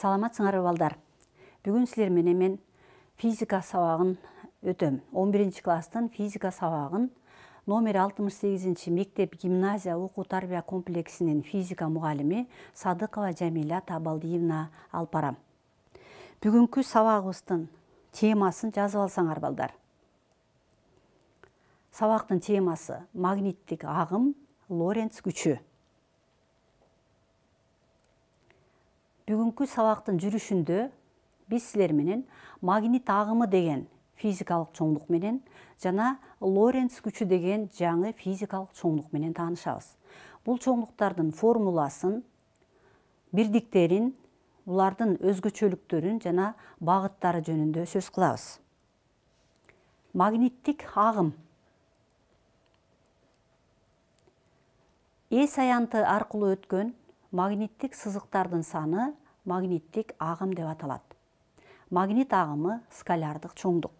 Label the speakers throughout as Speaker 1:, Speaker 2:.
Speaker 1: саламатсыңар балдар бүгін менен мен физика сабағын өтөм 11 класстын физика сабағын номер 68 мектеп гимназия оқу тарбия комплексинин физика мұғалімі садыкова жамиля табалдиевна алып барам бүгүнкү сабагыбыздын темасын жазып алсаңар балдар сабактын темасы магниттік ағым лоренц күчү бүгүнкү сабактын жүрүшүндө биз силер менен магнит агымы деген физикалық чоңдук менен жана лоренц күчү деген жаңы физикалык чоңдук менен таанышабыз бул чоңдуктардын формуласын бирдиктерин булардын өзгөчөлүктөрүн жана багыттары жөнүндө сөз кылабыз магниттик агым э саянты аркылуу өткөн магниттик сызыктардын саны магниттік ағым деп аталады магнит ағымы скалярдық чоңдық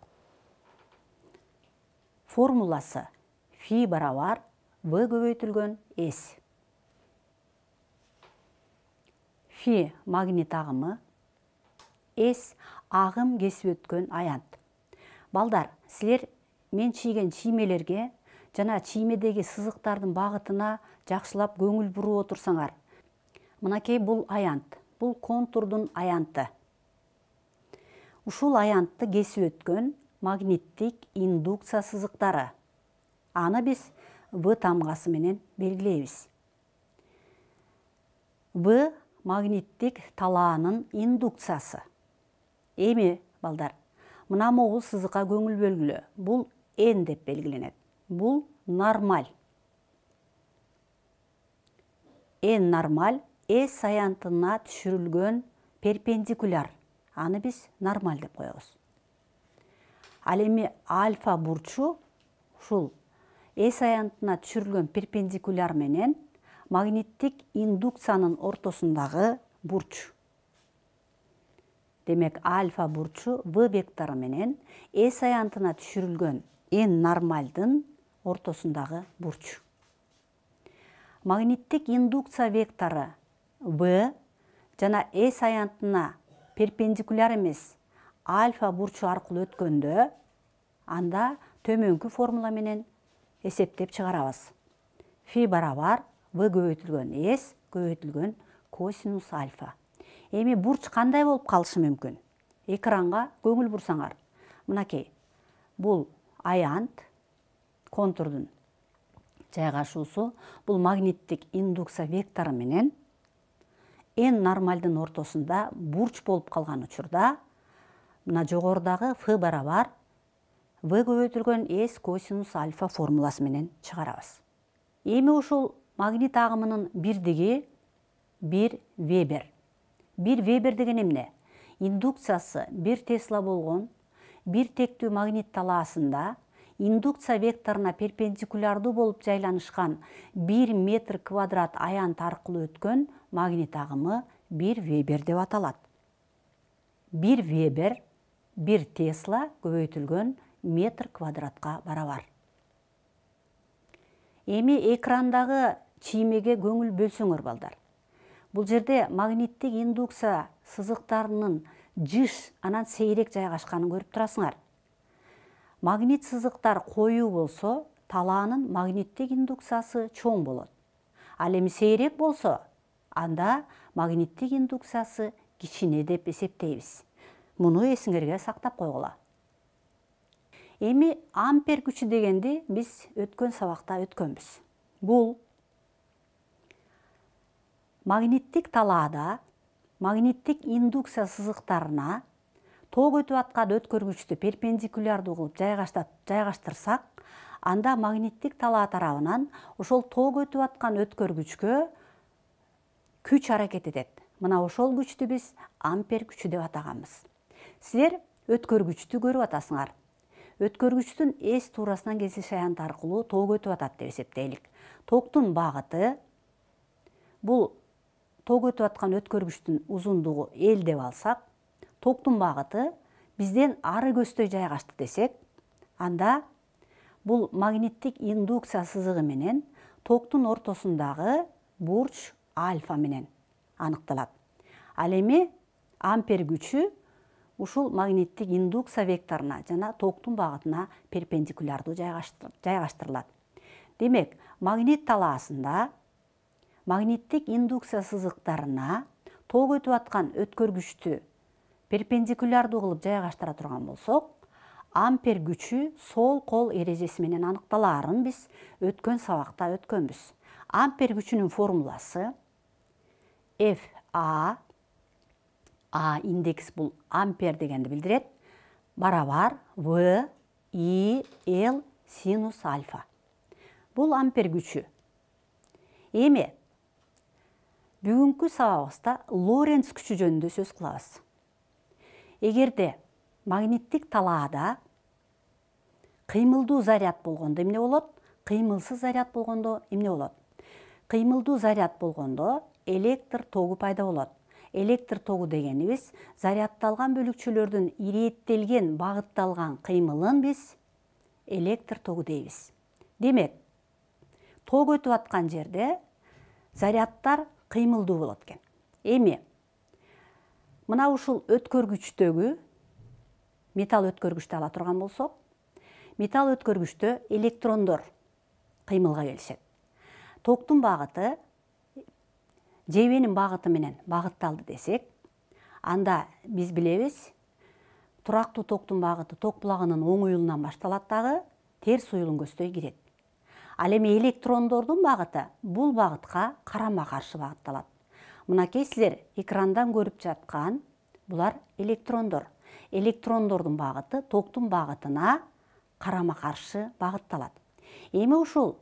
Speaker 1: формуласы фи барабар в көбейтілген с фи магнит ағымы с ағым кесіп өткен аянт балдар сілер мен чийген чимелерге, жана чиймедеги сызықтардың бағытына жақшылап көңіл бұру отырсаңар мынакей бұл аянт бұл контурдың аянты ушул аянтты кесі өткен магниттік индукция сызықтары. аны біз В тамгасы менен белгилейбиз В магниттик талаанын индукциясы Емі, балдар мына могул сызыққа көңіл бөлгілі. Бұл н деп белгиленет Бұл нормаль н нормаль S саянтына түшүрүлгөн перпендикуляр аны біз нормаль деп коебуз ал эми альфа бурчу шул, S аянтына түшүрүлгөн перпендикуляр менен магниттик индукциянын ортосундагы бурч демек альфа бурчу в вектору менен эс аянтына түшүрүлгөн эн нормальдын ортосундагы бурч магниттик индукция вектору в жана э e аянтына перпендикуляр эмес альфа бурчу аркылуу өткөндө анда төмөнкү формула менен эсептеп чыгарабыз фи барабар в көбөйтүлгөн S көбөйтүлгөн косинус альфа эми бурч кандай болуп калышы мүмкүн экранга көңүл бурсаңар мынакей бул аянт контурдун жайгашуусу бул магниттик индукция вектору менен эн нормалдын ортосунда бурч болуп калган учурда мына жогорудагы ф барабар в көбөйтүлгөн с косинус альфа формуласы менен чыгарабыз эми ушул магнит агымынын бирдиги бир вебер бир вебер деген эмне индукциясы бир тесла болгон бир тектүү магнит талаасында индукция векторына перпендикулярды болып жайланышқан 1 метр квадрат аянт тарқылы өткөн магнит агымы 1 вебер деп аталат 1 вебер 1 тесла көбөйтүлгөн метр квадратка барабар эми экрандагы чиймеге көңүл бөлсөңөр балдар Бұл жерде магниттик индукция сызыктарынын жүш анан сейрек жайгашканын көрүп турасыңар магнит сызықтар қою болса талаанын магниттік индукциясы чоң болот ал эми сейрек болсо анда магниттік индукциясы кичине деп эсептейбиз муну эсиңерге сактап койгула эми ампер күчү дегенди биз өткөн сабакта өткөнбүз Бұл магниттик талаада магниттик индукция сызыктарына ток өтүп аткан өткөргүчтү перпендикулярдуу кылып жайгаштырсак анда магниттик талаа тарабынан ошол ток өтүп аткан өткөргүчкө күч аракет этет мына ошол күчтү биз ампер күчү деп атаганбыз силер өткөргүчтү көрүп атасыңар өткөргүчтүн эс туурасынан кесилиш аянты аркылуу ток өтүп атат деп эсептейлик токтун багыты бул ток өтүп аткан өткөргүчтүн узундугу эл деп алсак токтун багыты бизден ары көздөй жайгашты десек анда бул магниттик индукция сызыгы менен токтун ортосундагы бурч альфа менен аныкталат ал эми ампер күчү ушул магниттик индукция векторуна жана токтун багытына перпендикулярдуу жайгаштырылат демек магнит талаасында магниттик индукция сызыктарына ток өтүп аткан өткөргүчтү перпендикулярдуу кылып жайгаштыра турган болсок ампер күчү сол кол эрежеси менен біз биз өткөн сабакта өткөнбүз ампер күчүнүн формуласы f а а индекс бул ампер дегенди билдирет барабар в и л синус альфа бул ампер күчү эми бүгүнкү сабагыбызда лоренц күчү жөнүндө сөз кылабыз егерде магниттік талаада кыймылдуу заряд болгондо эмне болот кыймылсыз заряд болгондо эмне болот кыймылдуу заряд болгондо электр тогу пайда болот электр тогу біз зарядталған бөлүкчөлөрдүн ирээттелген багытталган кыймылын биз электр тогу дейбиз демек ток өтүп аткан жерде зарядтар кыймылдуу болот экен эми мына ушул өткөргүчтөгү металл өткөргүчтү ала турган болсок металл өткөргүчтө электрондор кыймылга келишет токтун багыты жебенин багыты менен багытталды десек анда биз билебиз турактуу токтун багыты ток булагынын оң уюлунан башталат дагы терс уюлун көздөй кирет ал эми электрондордун багыты бул багытка карама каршы багытталат мынакей кесілер экрандан көріп жатқан бұлар электрондор Электрондордың бағыты токтун бағытына қарама қаршы бағытталады Емі ушул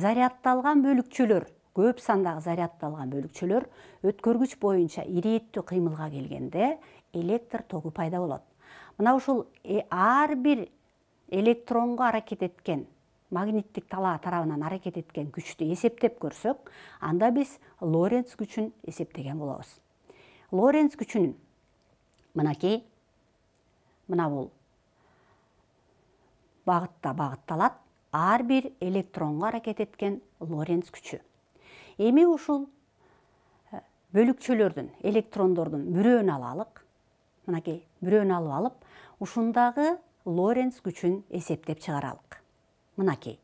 Speaker 1: зарядталған бөлікчөлөр көп сандағы зарядталған бөлікчілер өткөргүч бойынша иретті қимылға келгенде электр тогу пайда болады мына ушул ар бир электронго аракет еткен, магниттик талаа тарабынан аракет еткен күчтү есептеп көрсөк анда биз лоренц күчүн эсептеген болобуз лоренц күчүнүн мынакей мына бул багытта багытталат ар бир электронго аракет эткен лоренц күчү эми ушул э, бөлүкчөлөрдүн электрондордун бирөөнү алалык мынакей бирөөнү алып алып ушундагы лоренц күчүн эсептеп чыгаралык мынакей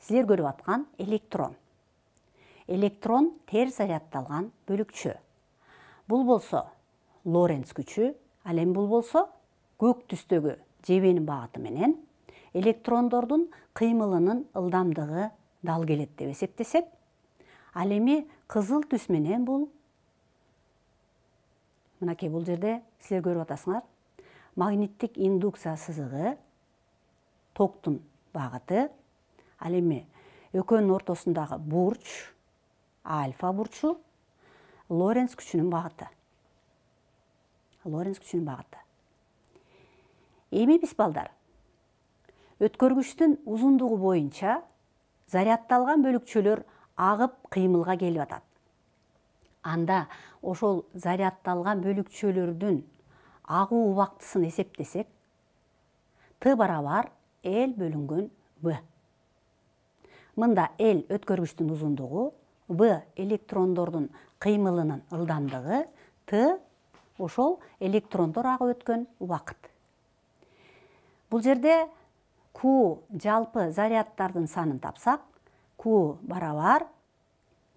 Speaker 1: сіздер көріп атқан электрон электрон тер зарядталған бөлікші бұл болса лоренц күші ал бұл болса, болсо көк түстегі жебенин багыты менен электрондордун кыймылынын ылдамдыгы дал келет деп эсептесек ал эми кызыл түс менен бұл жерде сілер көріп атасыңар Магниттік индукция сызығы токтун бағыты ал эми экөөнүн ортосундагы бурч альфа бурчу лоренц күчүнүн багыты лоренц күчүнүн багыты эми биз балдар өткөргүчтүн узундугу боюнча зарядталган бөлүкчөлөр агып кыймылга келип атат анда ошол зарядталган бөлүкчөлөрдүн агуу убактысын эсептесек т барабар эл бөлінген В. Мында эл өткөргүчтүн ұзындығы, В электрондордун кыймылынын ылдамдыгы, Т ошол электрондор агып өткөн убакыт. Бул жерде Q жалпы зарядтардын санын тапсак, Q барабар,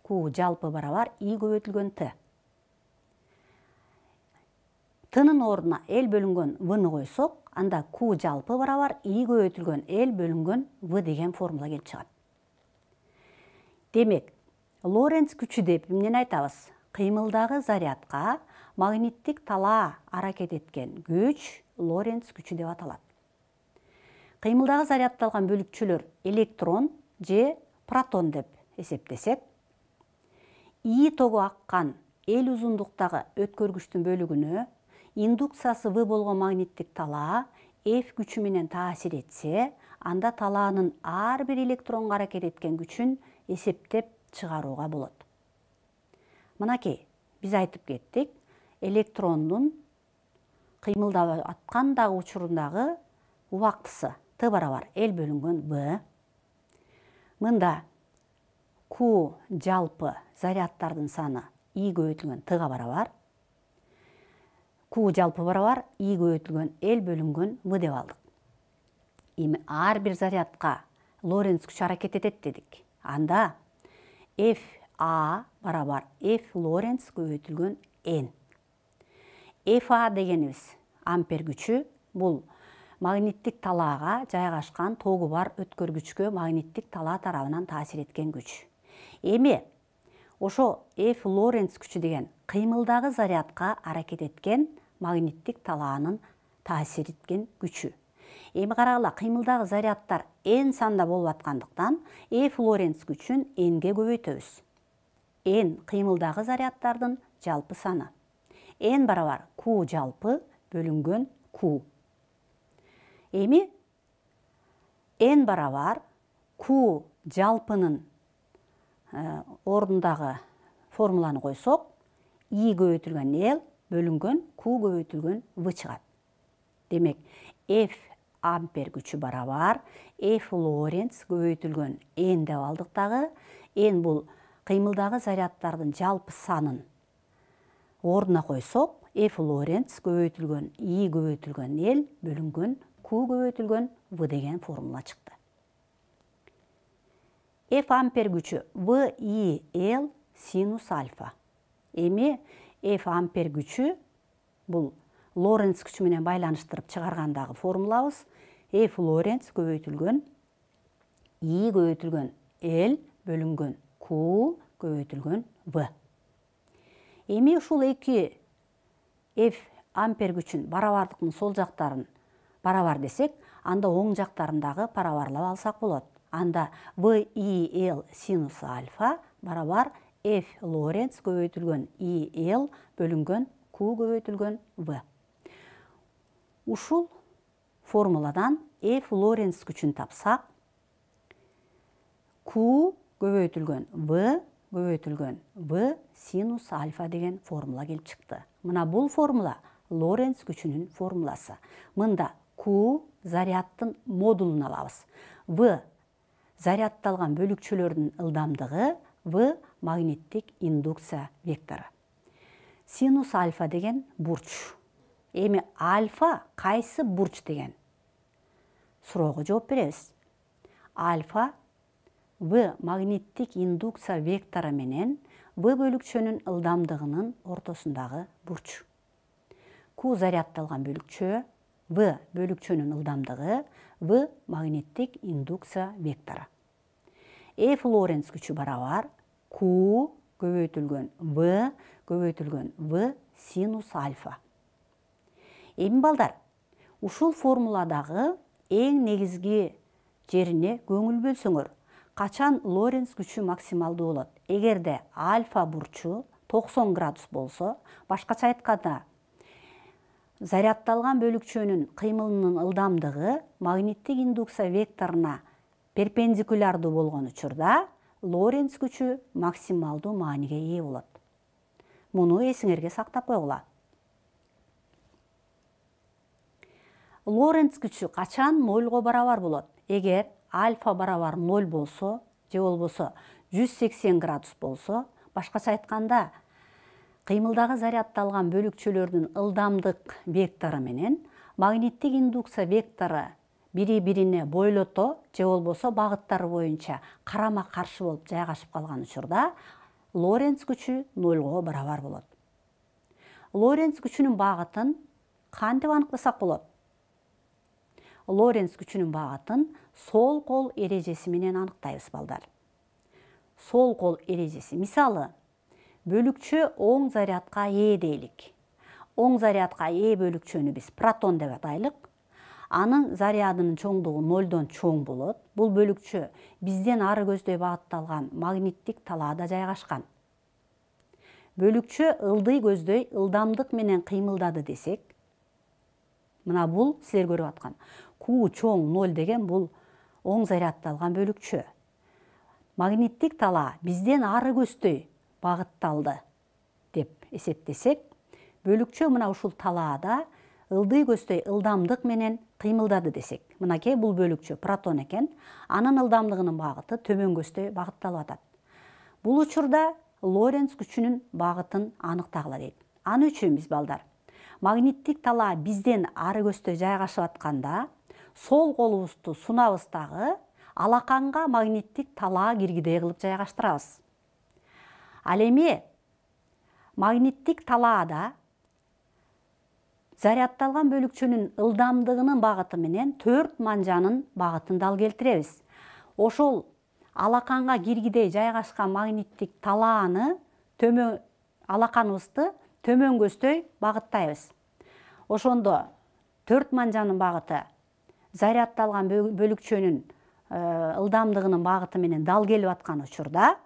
Speaker 1: Q жалпы барабар I көбөйтүлгөн T. Т'нын ордуна әл бөлүнгөн В'ны койсок, анда q жалпы барабар и көбөйтүлгөн l бөлүнгөн V деген формула келип чыгат демек лоренц күчү деп эмнени айтабыз кыймылдагы зарядқа магниттік тала аракет эткен күч лоренц күчү деп аталат кыймылдагы зарядталған бөлүкчөлөр электрон же протон деп эсептесек и тогу аккан эл узундуктагы өткөргүчтүн бөлүгүнө индукциясы в болгон магниттик талаа f күчү менен таасир этсе анда талаанын ар бир электронго аракет эткен күчүн эсептеп чыгарууга болот мынакей биз айтып кеттик электрондун кыймылдап атқандағы учурундагы убактысы т барабар л бөлүнгөн б мында q жалпы зарядтардың саны и көбөйтүлгөн тга барабар ку жалпы барабар и көбөйтүлгөн эл бөлүнгөн в деп алдык эми ар бир зарядка лоренц күч аракет этет дедик анда ф а барабар Ф лоренц көбөйтүлгөн n ФА а дегенибиз ампер күчү бул магниттик талаага жайгашкан тогу бар өткөргүчкө магниттик талаа тарабынан таасир эткен күч эми ошо f лоренц күчү деген кыймылдагы зарядка аракет эткен магниттік талаанын таасир эткен күчү эми қарағыла кыймылдагы зарядтар ән санда болуп аткандыктан Э e флоренс күчүн энге өз. n қимылдағы зарядтардың жалпы саны n барабар q жалпы бөлүнгөн q эми n барабар q жалпының э, ордундагы формуланы қойсоқ, и көбейтілген ел, бөлінген q көбейтілген в шығады демек f ампер күші барабар f лоренц көбейтілген n деп алдық дагы n бұл кыймылдагы зарядтардың жалпы санын орнына койсок f лоренц көбөйтүлгөн и көбөйтүлгөн l бөлүнгөн q көбөйтүлгөн в деген формула чыкты f ампер күчү в и L, синус альфа эми f ампер күчү бул лоренц күчү менен байланыштырып чыгаргандагы формулабыз f лоренц көбөйтүлгөн и көбөйтүлгөн L бөлүнгөн q көбөйтүлгөн V. эми ушул эки f ампер күчүн барабардыктын сол жақтарын барабар десек анда оң жақтарындағы дагы барабарлап алсак болот анда в и л синус альфа барабар F Лоренц көбейтілген EL бөлінген Q көбейтілген V. Ушул формуладан F Лоренц күчін тапсақ, Q көбөйтүлгөн V көбөйтүлгөн V синус альфа деген формула келіп шықты. Мына бұл формула Лоренц күчүнүн формуласы. Мында Q зарядтын модулун алабыз. V зарядталған бөлүкчөлөрдүн ылдамдығы V магниттік индукция векторы синус альфа деген бұрч. Емі альфа қайсы бурч деген Сұрағы жооп беребиз альфа в магниттік индукция векторы менен в бөлүкчөнүн ұлдамдығының ортасындағы бұрч. q зарядталған бөлүкчө в бөлүкчөнүн ұлдамдығы в магниттік индукция вектору э флоренс күчү барабар q көбейтілген в көбейтілген в синус альфа эми балдар ушул формуладагы эң негизги жерине көңүл бөлсөңөр качан лоренс күчү максималдуу болот эгерде альфа бурчу 90 градус болсо башкача айтканда зарядталган бөлүкчөнүн кыймылынын ылдамдыгы магниттик индукция векторуна перпендикулярдуу болгон учурда лоренц күчү максималдуу мааниге ээ болот муну эсиңерге сактап койгула лоренц күчү качан нолго барабар болот эгер альфа барабар ноль болсо же болбосо жүз сексен градус болсо башкача айтканда кыймылдагы зарядталган бөлүкчөлөрдүн ылдамдык векторы менен магниттик индукция вектору бири бирине бойлото же болбосо багыттары боюнча карама каршы болуп жайгашып калган учурда лоренц күчү нолго барабар болот лорен күчүнүн багытын кантип аныктасак болот лоренц күчүнүн багытын сол кол эрежеси менен аныктайбыз балдар сол кол эрежеси мисалы бөлүкчө оң зарядка ээ дейлик оң зарядка ээ бөлүкчөнү биз протон деп атайлык анын зарядынын чоңдугу нолдон чоң болот Бұл бөлүкчө бізден ары көздөй багытталган магниттик талаада жайгашкан бөлүкчө ылдый көздөй ылдамдык менен кыймылдады десек мына бұл силер көрүп аткан Ку, чоң ноль деген бул оң зарядталган бөлүкчө магниттик тала бізден ары көздөй бағытталды деп эсептесек бөлүкчө мына ушул талаада ылдый көздөй ылдамдык менен кыймылдады десек мынакей бул бөлүкчө протон экен анын ылдамдыгынын багыты төмөн көздөй багытталып атат бул учурда лоренс күчүнүн багытын аныктагыла дейт аны үчүн биз балдар магниттик талаа бизден ары көздөй жайгашып атканда сол колубузду сунабыз дагы алаканга магниттик талаа киргидей кылып жайгаштырабыз ал эми магниттик талаада Зарядталған бөлүкчөнүн ылдамдыгынын багыты менен төрт манжанын багытында дал келтиребиз ошол алаканга киргидей жайгашкан магниттик талааны төмөн алаканыбызды төмөн көздөй багыттайбыз ошондо төрт манжанын багыты зарядталған бөлүкчөнүн э, ылдамдыгынын багыты менен дал келип аткан учурда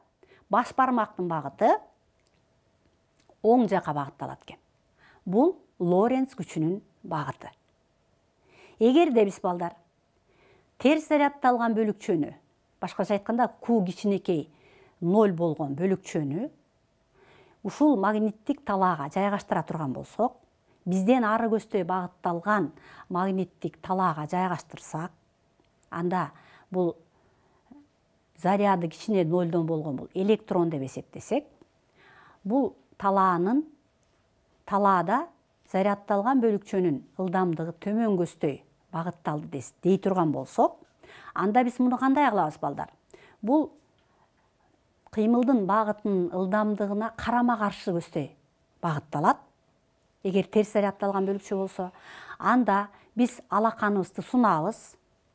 Speaker 1: баш бармактын багыты оң жака багытталат экен бул Лоренц бағыты. Егер де біз балдар терс зарядталған бөлүкчөнү, башкача айтканда Q кичинекей 0 болгон бөлүкчөнү ушул магниттік талаға жайғаштыра тұрған болсақ, бізден ары көздөй бағытталған магниттік талаға жайғаштырсақ, анда бұл заряды кичине нолдон болған бұл электрон деп эсептесек Бұл талаанын талаада зарядталган бөлүкчөнүн ылдамдыгы төмөн көздөй багытталды дей турган болсок анда биз муну кандай кылабыз балдар бул кыймылдын багытынын ылдамдыгына карама каршы көздөй багытталат эгер терс зарядталган бөлүкчө болсо анда биз алаканыбызды сунабыз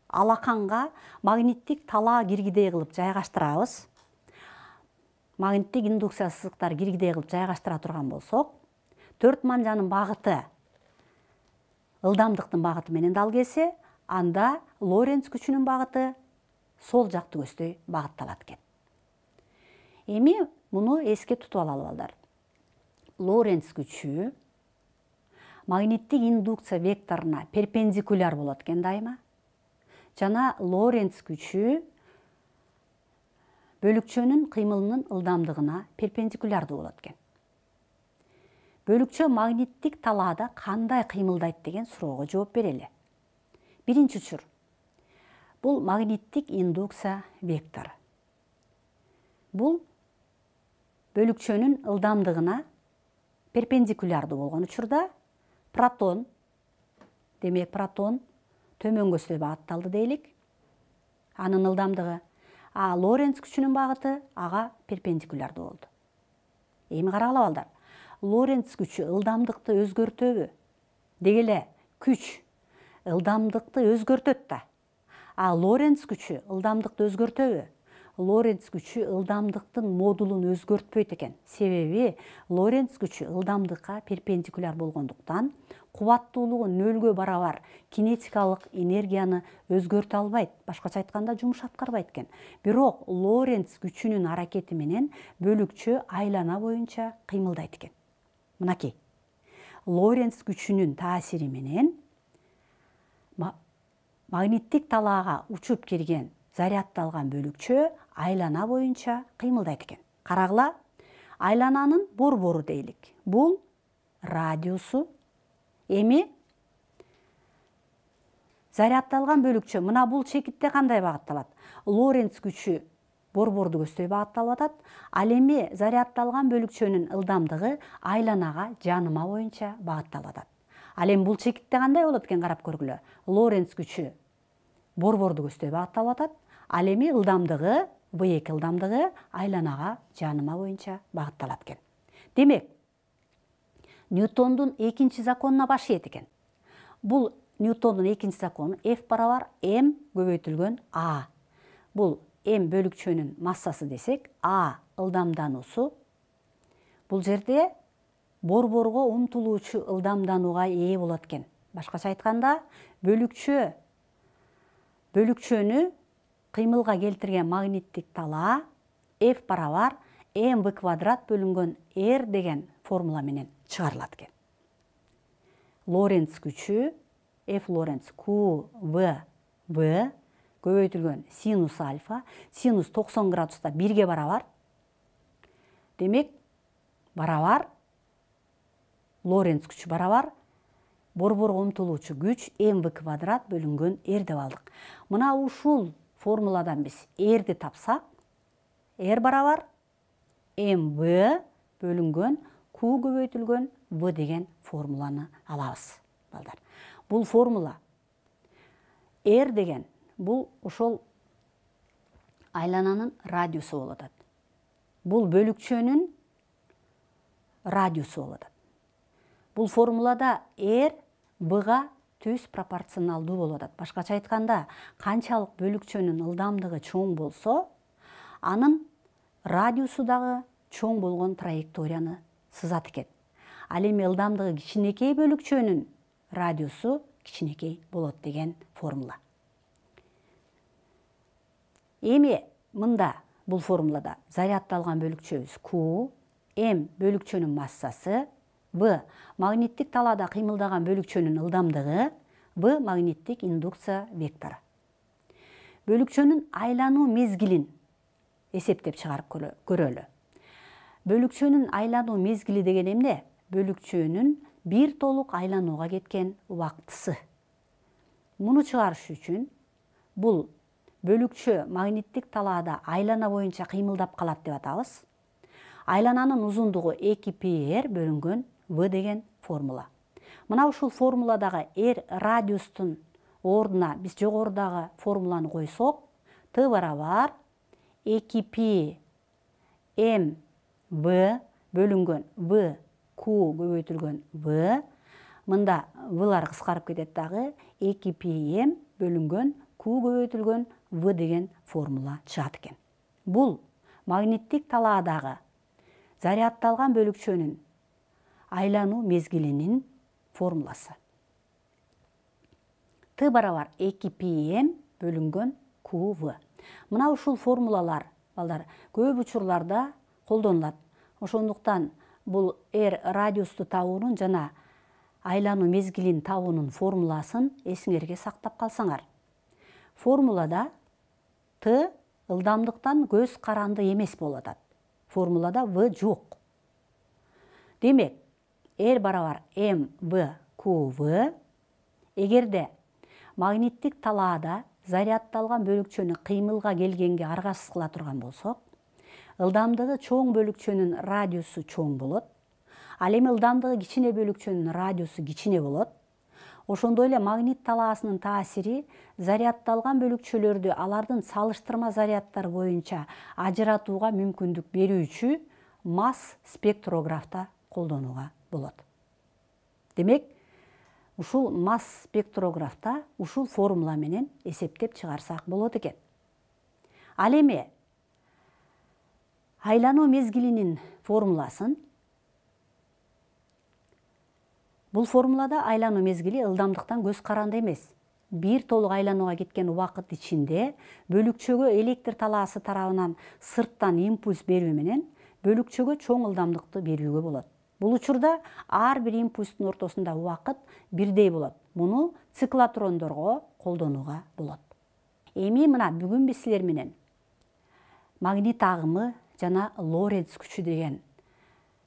Speaker 1: алаканга магниттик талаа киргидей кылып жайгаштырабыз магниттик индукция сызыктар киргидей кылып жайгаштыра турган болсок төрт манжаның бағыты ылдамдықтың менен дал келсе анда лоренц күшінің бағыты сол жақты көздөй бағытталады екен эми муну эске тутуп алалы балдар лоренц күчү магниттик индукция векторуна перпендикуляр болот экен дайыма жана лоренц күчү бөлүкчөнүн кыймылынын ылдамдыгына перпендикулярдуу болот экен бөлүкчө магниттік талаада қандай қимылдайды деген суроого жооп берели биринчи учур бул магниттик индукция вектор Бұл бөлүкчөнүн ылдамдыгына перпендикулярды болгон учурда протон демек протон төмөнгөсү багытталды дейлик анын ылдамдыгы а лоренц күчүнүн багыты ага перпендикулярдуу болду эми карагыла балдар лоренц күчү ылдамдықты өзгөртөбү деги э, күч ылдамдықты өзгөртөт да а лоренц күчү ылдамдыкты өзгөртөбү лоренц күчү ылдамдыктын модулун өзгөртпөйт экен себеби лоренц күчү ылдамдыкка перпендикуляр болгондуктан кубаттуулугу нөлгө барабар кинетикалык энергияны өзгөртө албайт башкача айтканда жумуш аткарбайт экен бирок лоренц күчүнүн аракети менен бөлүкчө айлана боюнча кыймылдайт экен мынакей лоренц күчүнүн таасири менен магниттик талаага учуп кирген зарядталган бөлүкчө айлана боюнча кыймылдайт экен карагыла айлананын борбору дейлик бул радиусу эми зарядталган бөлүкчө мына бул чекитте кандай багытталат лоренц күчү борборду көздөй багытталып атат ал эми зарядталган бөлүкчөнүн ылдамдыгы айланага жаныма боюнча багытталып атат ал эми бул чекитте кандай болот экен карап көргүлө лоренц күчү борборду көздөй багытталып атат ал эми ылдамдыгы в эки ылдамдыгы айланага жаныма боюнча багытталат экен демек ньютондун экинчи законуна баш ийет экен бул ньютондун экинчи закону f барабар м көбөйтүлгөн а бул m бөлікшенің массасы десек а ылдамдануусу бұл жерде борборго умтулуучу ылдамданууга ээ болот экен башкача айтканда бөлүкчө бөлүкчөнү кыймылга келтирген магниттик талаа f барабар МБ квадрат бөлүнгөн r деген формула менен чыгарылат экен лоренц күчү f лоренц q v В, көбөйтүлгөн синус альфа синус токсон градуста бирге барабар демек барабар лоренц күчү барабар борборго үші күч мв квадрат бөлүнгөн Р деп алдык мына ушул формуладан биз рди тапсак р барабар мв бөлүнгөн q көбөйтүлгөн в деген формуланы алабыз балдар бул формула Р деген бұл ошол айлананың радиусы болуп Бұл бул радиусы радиусу Бұл формулада r бұға төс пропорционалды болуп Башқа башкача қанчалық канчалык ұлдамдығы чоң болса, аның радиусу чоң болған траекторияны сызат кет. ал эми ылдамдыгы кичинекей радиусы радиусу болады болот деген формула эми мында бұл формулада заятталған бөлүкчөбүз q м бөлүкчөнүн массасы в магниттик талада кыймылдаган бөлүкчөнүн ылдамдығы, в магниттик индукция вектору бөлүкчөнүн айлануу мезгилин есептеп шығарып көрөлү бөлүкчөнүн айлануу мезгілі деген эмне бөлүкчөнүн бир толук айланууга кеткен убактысы муну чыгарыш үчүн бул бөлүкчө магниттик талаада айлана боюнча кыймылдап калат деп атабыз айлананын узундугу 2πr бөлүнгөн в деген формула мына ушул формуладагы r радиустун ордуна биз жогорудагы формуланы койсок т барабар эки пи м в бөлүнгөн в q көбөйтүлгөн в мында влар кыскарып кетет дагы эки пи м бөлүнгөн q көбөйтүлгөн в деген формула шығады екен бұл магниттік талаадағы зарядталған бөлікшөнің айлану мезгилинин формуласы т барабар 2pm бөлінген qv мына ушул формулалар балдар көп учурларда колдонулат ошондуктан бұл r радиусту табуунун жана айлану мезгилин табуунун формуласын эсиңерге сактап калсаңар формулада т ылдамдықтан көз қаранды емес болады атат формулада в жоқ демек р барабар м в q в эгерде магниттик талаада зарядталган бөлүкчөнү кыймылга келгенге аргасыз кыла турган болсок ылдамдыгы чоң бөлүкчөнүн радиусу чоң болот ал эми ылдамдыгы кичине бөлүкчөнүн радиусу кичине болот ошондой эле магнит талаасынын таасири зарядталган бөлүкчөлөрдү алардын салыштырма зарядтар боюнча ажыратууга мүмкүндүк берүүчү масс спектрографта колдонууга болот демек ушул масс спектрографта ушул формула менен эсептеп чыгарсак болот экен ал эми айлануу мезгилинин формуласын бұл формулада айлану мезгілі ылдамдықтан көз қаранды емес. Бір толық айланууга кеткен уақыт ішінде бөлүкчөгө электр таласы тарауынан сырттан импульс беруіменен менен чоң ылдамдықты берүүгө болады. Бұл учурда ар бір импульстун ортосунда убакыт бирдей болады. Мұны циклотрондорго колдонууга болады. эми мына бүгін биз магнит ағымы жана лоренц күші деген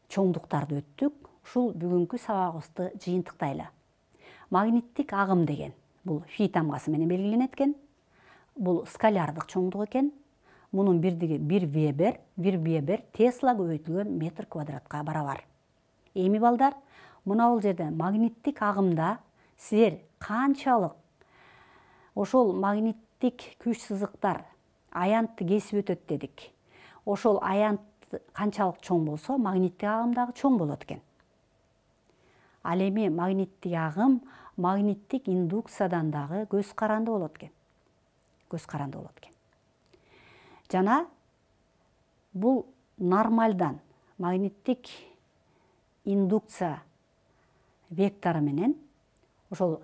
Speaker 1: чоңдықтарды өттік, ушул бүгүнкү сабагыбызды жыйынтыктайлы магниттик агым деген бул фи тамгасы менен белгиленет экен бул скалярдык чоңдук экен мунун бирдиги бир вебер бир вебер тесла көбөйтүлгөн метр квадратка барабар эми балдар мына бул жерде магниттик агымда силер канчалык ошол магниттик күч сызыктар аянтты кесип өтөт дедик ошол аянт канчалык чоң болсо магниттик агым дагы чоң болот экен ал эми магниттик агым магниттик индукциядан дагы көз каранды болот экен көз каранды болот экен жана бул нормалдан магниттик индукция вектору менен ошол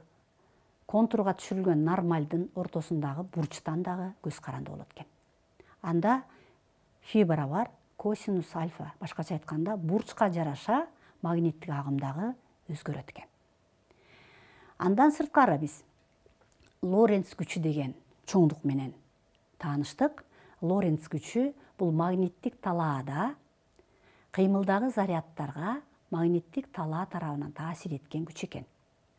Speaker 1: контурга түшүрүлгөн нормалдын ортосундагы бурчтан дагы көз каранды болот экен анда фибра бар, косинус альфа башкача айтканда бурчка жараша магниттик ағымдағы, өзгөрөт экен андан сырткары биз лоренц күчү деген чоңдук менен тааныштык лоренц күчү бул магниттик талаада кыймылдагы заряддарга магниттик талаа тарабынан таасир эткен күч экен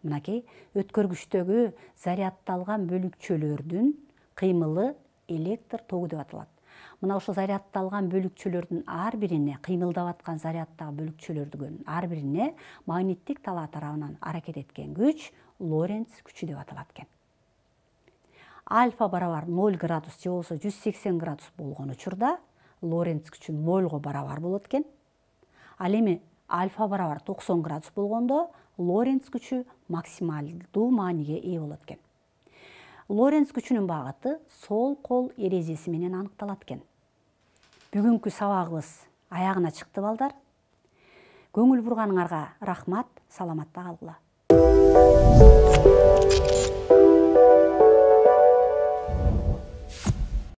Speaker 1: мынакей өткөргүчтөгү зарядталган бөлүкчөлөрдүн кыймылы электр тогу деп аталат мына ушул зарядталган бөлүкчөлөрдүн ар бирине кыймылдап аткан зарядтагы бөлүкчөлөрдүн ар бирине магниттик талаа тарабынан аракет эткен күч лоренц күчү деп аталат экен альфа барабар ноль градус же болбосо жүз сексен градус болгон учурда лоренц күчү нольго барабар болот экен ал эми альфа барабар токсон градус болгондо лоренц күчү максималдуу мааниге ээ болот экен лоренс күчүнүн бағыты сол қол ерезесіменен менен кен. Бүгін бүгүнкү сабагыбыз аяғына чыкты балдар көңүл бурганыңарга рахмат саламатта калгыла